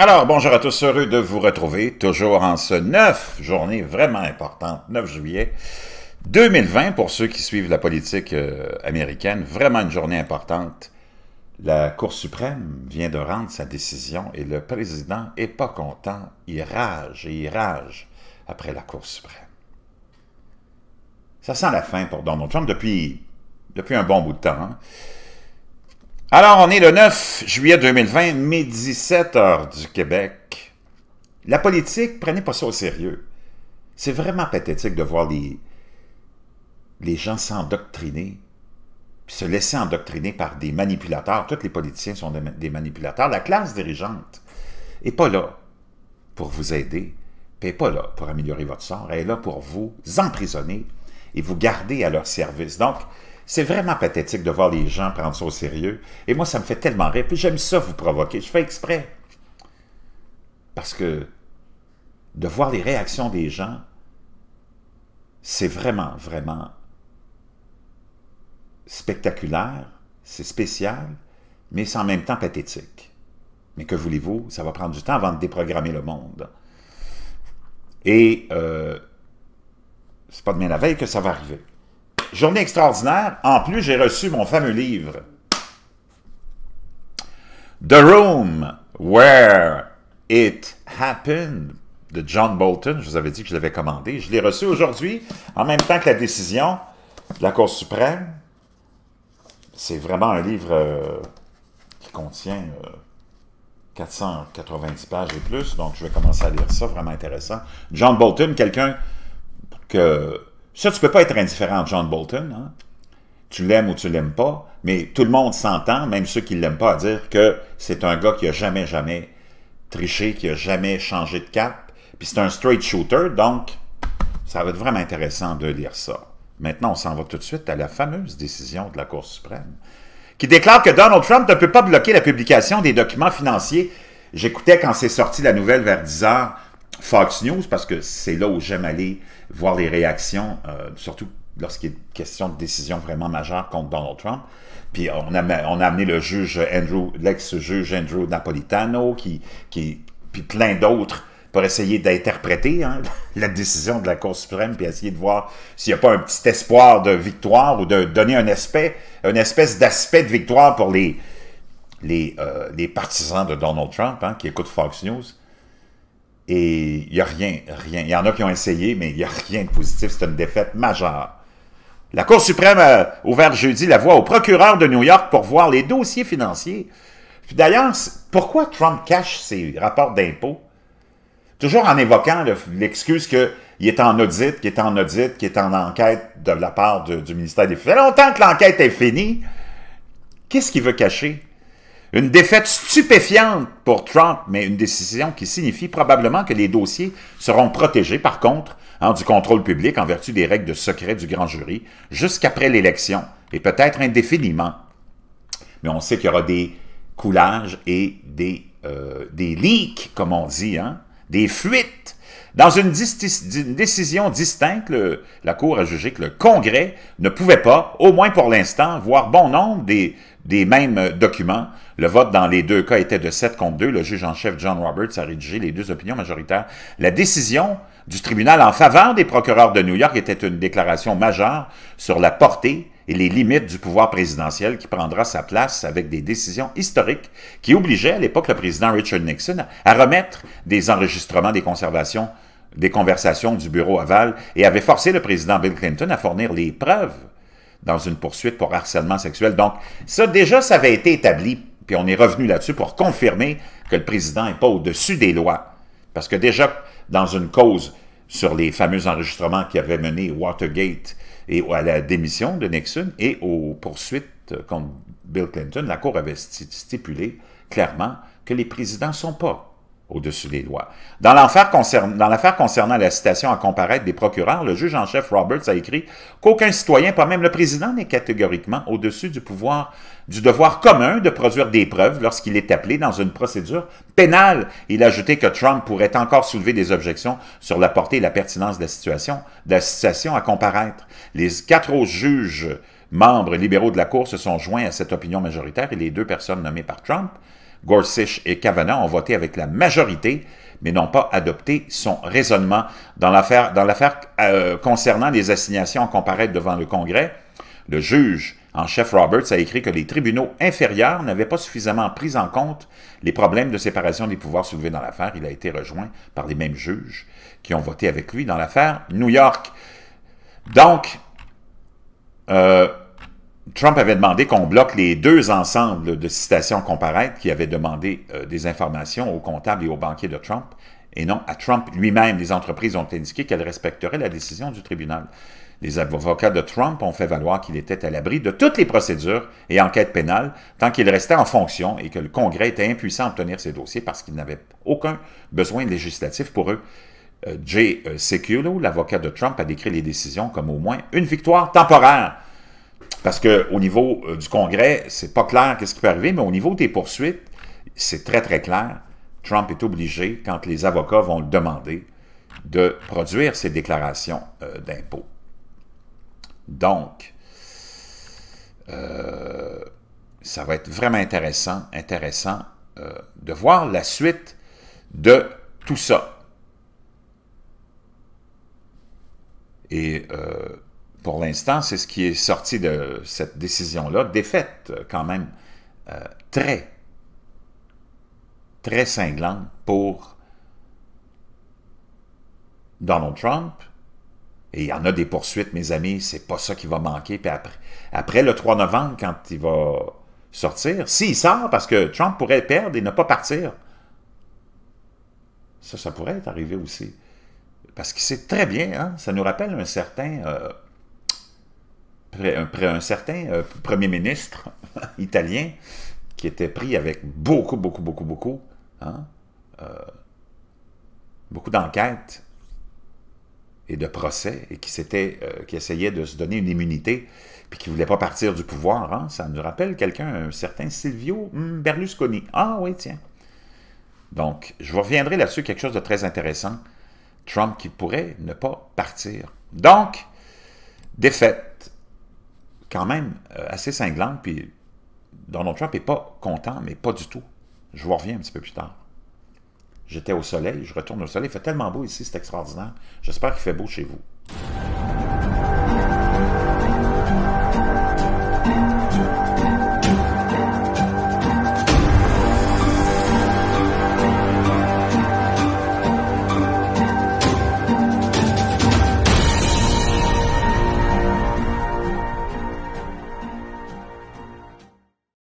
Alors, bonjour à tous, heureux de vous retrouver, toujours en ce 9, journée vraiment importante, 9 juillet 2020, pour ceux qui suivent la politique euh, américaine, vraiment une journée importante. La Cour suprême vient de rendre sa décision et le président est pas content, il rage et il rage après la Cour suprême. Ça sent la fin pour Donald Trump depuis, depuis un bon bout de temps. Hein. Alors, on est le 9 juillet 2020, mais 17 heures du Québec. La politique, prenez pas ça au sérieux. C'est vraiment pathétique de voir les, les gens s'endoctriner, se laisser endoctriner par des manipulateurs. Tous les politiciens sont des, manipulateurs. La classe dirigeante n'est pas là pour vous aider, n'est pas là pour améliorer votre sort. Elle est là pour vous emprisonner et vous garder à leur service. Donc, c'est vraiment pathétique de voir les gens prendre ça au sérieux. Et moi, ça me fait tellement rire. Puis j'aime ça vous provoquer. Je fais exprès. Parce que de voir les réactions des gens, c'est vraiment, vraiment spectaculaire, c'est spécial, mais c'est en même temps pathétique. Mais que voulez-vous, ça va prendre du temps avant de déprogrammer le monde. Et ce euh, c'est pas demain la veille que ça va arriver journée extraordinaire. En plus, j'ai reçu mon fameux livre. The Room Where It Happened de John Bolton. Je vous avais dit que je l'avais commandé. Je l'ai reçu aujourd'hui, en même temps que la décision de la Cour suprême. C'est vraiment un livre euh, qui contient 490 euh, pages et plus, donc je vais commencer à lire ça, vraiment intéressant. John Bolton, quelqu'un que ça, tu peux pas être indifférent à John Bolton. Hein? Tu l'aimes ou tu l'aimes pas, mais tout le monde s'entend, même ceux qui l'aiment pas, à dire que c'est un gars qui a jamais, jamais triché, qui a jamais changé de cap. Puis c'est un straight shooter, donc ça va être vraiment intéressant de lire ça. Maintenant, on s'en va tout de suite à la fameuse décision de la Cour suprême, qui déclare que Donald Trump ne peut pas bloquer la publication des documents financiers. J'écoutais quand c'est sorti la nouvelle vers 10 heures Fox News parce que c'est là où j'aime aller voir les réactions, euh, surtout lorsqu'il est question de décision vraiment majeure contre Donald Trump. Puis on a, amené le juge Andrew, l'ex-juge Andrew Napolitano, qui, qui, puis plein d'autres pour essayer d'interpréter hein, la décision de la Cour suprême, puis essayer de voir s'il n'y a pas un petit espoir de victoire ou de donner un aspect, une espèce d'aspect de victoire pour les, les, euh, partisans de Donald Trump hein, qui écoutent Fox News. Et il n'y a rien, rien. Il y en a qui ont essayé, mais il n'y a rien de positif. C'est une défaite majeure. La Cour suprême a euh, ouvert jeudi la voie au procureur de New York pour voir les dossiers financiers. Puis d'ailleurs, pourquoi Trump cache ses rapports d'impôts? Toujours en évoquant l'excuse qu'il est en audit, qu'il est en audit, qu'il est en enquête de la part du ministère des Finances. longtemps que l'enquête est finie. Qu'est-ce qu'il veut cacher? Une défaite stupéfiante pour Trump, mais une décision qui signifie probablement que les dossiers seront protégés, par contre, hein, du contrôle public en vertu des règles de secret du grand jury, jusqu'après l'élection, et peut-être indéfiniment. Mais on sait qu'il y aura des coulages et des, euh, des leaks, comme on dit, hein, des fuites. Dans une, décision distincte, la Cour a jugé que le Congrès ne pouvait pas, au moins pour l'instant, voir bon nombre des, des mêmes documents. Le vote dans les deux cas était de 7 contre 2. Le juge en chef John Roberts a rédigé les deux opinions majoritaires. La décision du tribunal en faveur des procureurs de New York était une déclaration majeure sur la portée et les limites du pouvoir présidentiel qui prendra sa place avec des décisions historiques qui obligeaient à l'époque le président Richard Nixon à remettre des enregistrements des conservations des conversations du bureau aval et avait forcé le président Bill Clinton à fournir les preuves dans une poursuite pour harcèlement sexuel. Donc, ça, déjà, ça avait été établi, puis on est revenu là-dessus pour confirmer que le président n'est pas au-dessus des lois. Parce que déjà, dans une cause sur les fameux enregistrements qui avaient mené Watergate et à la démission de Nixon et aux poursuites contre Bill Clinton, la Cour avait stipulé clairement que les présidents ne sont pas au-dessus des lois. Dans l'affaire concernant, la citation à comparaître des procureurs, le juge en chef Roberts a écrit qu'aucun citoyen, pas même le président, n'est catégoriquement au-dessus du pouvoir, du devoir commun de produire des preuves lorsqu'il est appelé dans une procédure pénale. Il a ajouté que Trump pourrait encore soulever des objections sur la portée et la pertinence de la situation, de la citation à comparaître. Les quatre autres juges membres libéraux de la Cour se sont joints à cette opinion majoritaire et les deux personnes nommées par Trump Gorsuch et Kavanaugh ont voté avec la majorité, mais n'ont pas adopté son raisonnement dans l'affaire euh, concernant les assignations à comparaître devant le Congrès. Le juge en chef Roberts a écrit que les tribunaux inférieurs n'avaient pas suffisamment pris en compte les problèmes de séparation des pouvoirs soulevés dans l'affaire. Il a été rejoint par les mêmes juges qui ont voté avec lui dans l'affaire New York. Donc, euh, Trump avait demandé qu'on bloque les deux ensembles de citations comparaître qui avaient demandé euh, des informations aux comptables et aux banquiers de Trump, et non à Trump lui-même. Les entreprises ont indiqué qu'elles respecteraient la décision du tribunal. Les avocats de Trump ont fait valoir qu'il était à l'abri de toutes les procédures et enquêtes pénales tant qu'il restait en fonction et que le Congrès était impuissant à obtenir ces dossiers parce qu'il n'avait aucun besoin législatif pour eux. Euh, Jay euh, Sekulow, l'avocat de Trump, a décrit les décisions comme au moins une victoire temporaire parce qu'au niveau euh, du Congrès, c'est pas clair qu'est-ce qui peut arriver, mais au niveau des poursuites, c'est très, très clair. Trump est obligé, quand les avocats vont le demander, de produire ses déclarations euh, d'impôts. Donc, euh, ça va être vraiment intéressant, intéressant de voir la suite de tout ça. Et pour l'instant, c'est ce qui est sorti de cette décision-là, défaite euh, quand même euh, très, très cinglante pour Donald Trump. Et il y en a des poursuites, mes amis, c'est pas ça qui va manquer. Puis après, après le 3 novembre, quand il va sortir, s'il sort, parce que Trump pourrait perdre et ne pas partir, ça, ça pourrait être arrivé aussi. Parce qu'il sait très bien, hein, ça nous rappelle un certain... Euh, près, un, certain euh, premier ministre italien qui était pris avec beaucoup, beaucoup, beaucoup, beaucoup, hein, euh, beaucoup d'enquêtes et de procès et qui, s'était, euh, qui essayait de se donner une immunité puis qui ne voulait pas partir du pouvoir. Hein. ça nous rappelle quelqu'un, un certain Silvio Berlusconi. Ah oui, tiens. Donc, je reviendrai là-dessus, quelque chose de très intéressant. Trump qui pourrait ne pas partir. Donc, défaite quand même euh, assez cinglante, puis Donald Trump n'est pas content, mais pas du tout. Je vous reviens un petit peu plus tard. J'étais au soleil, je retourne au soleil. Il fait tellement beau ici, c'est extraordinaire. J'espère qu'il fait beau chez vous.